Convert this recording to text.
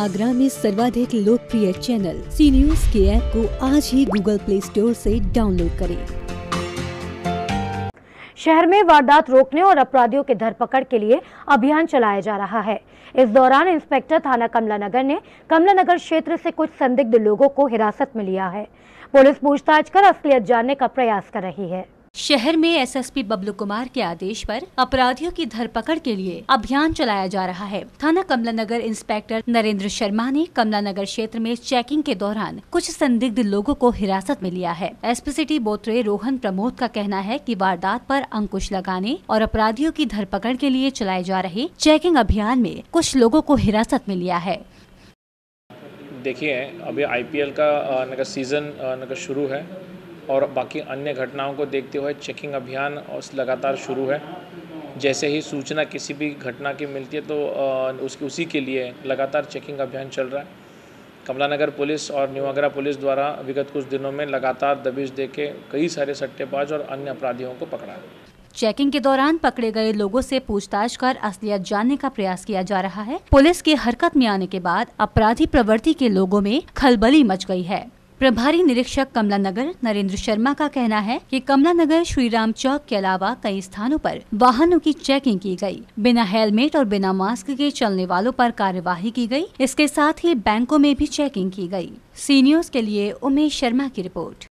आगरा में सर्वाधिक लोकप्रिय चैनल सी न्यूज के ऐप को आज ही गूगल प्ले स्टोर से डाउनलोड करें शहर में वारदात रोकने और अपराधियों के धरपकड़ के लिए अभियान चलाया जा रहा है इस दौरान इंस्पेक्टर थाना कमलानगर ने कमलानगर क्षेत्र से कुछ संदिग्ध लोगों को हिरासत में लिया है पुलिस पूछताछ कर असलियत जानने का प्रयास कर रही है शहर में एसएसपी बबलू कुमार के आदेश पर अपराधियों की धरपकड़ के लिए अभियान चलाया जा रहा है थाना कमला नगर इंस्पेक्टर नरेंद्र शर्मा ने कमला नगर क्षेत्र में चेकिंग के दौरान कुछ संदिग्ध लोगों को हिरासत में लिया है एसपी सिटी बोत्रे रोहन प्रमोद का कहना है की वारदात आरोप अंकुश लगाने और अपराधियों की धरपकड़ के लिए चलाए जा रहे चेकिंग अभियान में कुछ लोगो को हिरासत में लिया है देखिए अभी आईपीएल का नगर सीजन नगर शुरू है और बाकी अन्य घटनाओं को देखते हुए चेकिंग अभियान लगातार शुरू है जैसे ही सूचना किसी भी घटना की मिलती है तो उसकी उसी के लिए लगातार चेकिंग अभियान चल रहा है कमला नगर पुलिस और न्यू आगरा पुलिस द्वारा विगत कुछ दिनों में लगातार दबिश देके कई सारे सट्टेबाज और अन्य अपराधियों को पकड़ा है चेकिंग के दौरान पकड़े गए लोगों से पूछताछ कर असलियत जानने का प्रयास किया जा रहा है पुलिस के हरकत में आने के बाद अपराधी प्रवृत्ति के लोगों में खलबली मच गई है प्रभारी निरीक्षक कमला नगर नरेंद्र शर्मा का कहना है कि कमला नगर श्री राम चौक के अलावा कई स्थानों पर वाहनों की चेकिंग की गई बिना हेलमेट और बिना मास्क के चलने वालों पर कार्यवाही की गई इसके साथ ही बैंकों में भी चेकिंग की गई सीनियर्स के लिए उमेश शर्मा की रिपोर्ट